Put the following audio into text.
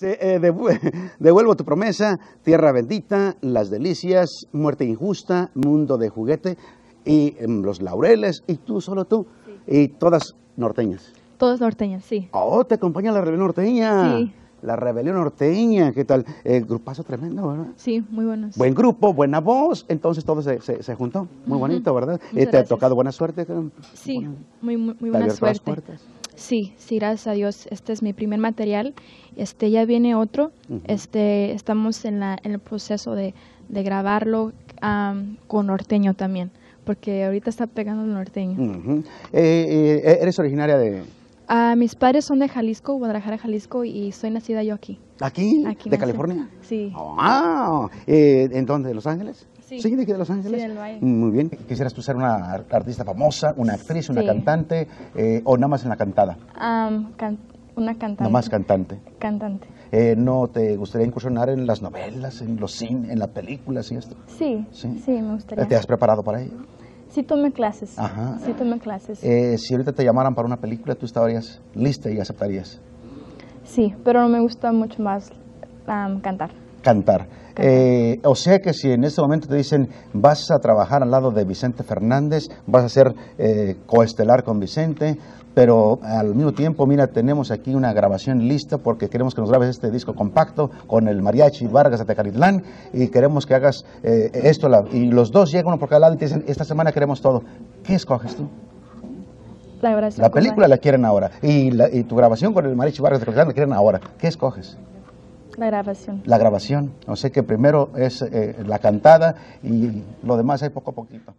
Eh, devuelvo tu promesa, tierra bendita, las delicias, muerte injusta, mundo de juguete y em, los laureles y tú solo tú y todas norteñas. Todas norteñas, sí. Oh, te acompaña la rebelión norteña. Sí. La rebelión norteña, ¿qué tal? El grupazo tremendo, ¿verdad? Sí, muy buenos. Buen grupo, buena voz, entonces todo se, se, juntó. Muy bonito, ¿verdad? y eh, ¿Te ha tocado buena suerte? Sí, muy, muy, buena suerte. Sí, gracias a Dios. Este es mi primer material. Este ya viene otro. Este estamos en, el proceso de, grabarlo con Orteño también, porque ahorita está pegando el norteño. Eh, eh, ¿Eres originaria de, Ah, mis padres son de Jalisco, Guadalajara, Jalisco, y soy nacida yo aquí. ¿Aquí? aquí de California? Sí. ¡Wow! Ah, eh, ¿En dónde? ¿De Los Ángeles? Sí. ¿Sí, de aquí de Los Ángeles? Sí, del Valle. Muy bien. ¿Quisieras tú ser una artista famosa, una actriz, una cantante, eh, o nada más en la cantada? Um, una cantante. Nada más cantante. Cantante. Eh, ¿No te gustaría incursionar en las novelas, en los cine, en las películas y esto? Sí, sí, sí me gustaría. ¿Te has preparado para ello? Sí tomé clases. Ajá. Sí tomé clases. Eh, si ahorita te llamaran para una película, ¿tú estarías lista y aceptarías? Sí, pero no me gusta mucho más cantar cantar. Eh, o sea que si en este momento te dicen vas a trabajar al lado de Vicente Fernández, vas a ser eh, coestelar con Vicente, pero al mismo tiempo, mira, tenemos aquí una grabación lista porque queremos que nos grabes este disco compacto con el mariachi Vargas de Tecaritlán y queremos que hagas eh, esto. y los dos llegan uno por cada lado y te dicen, esta semana queremos todo. ¿Qué escoges tú? La, película la quieren ahora y, y, tu grabación con el mariachi Vargas de Tecaritlán la quieren ahora. ¿Qué escoges? La grabación. La grabación. O sea que primero es eh, la cantada y lo demás hay poco a poquito.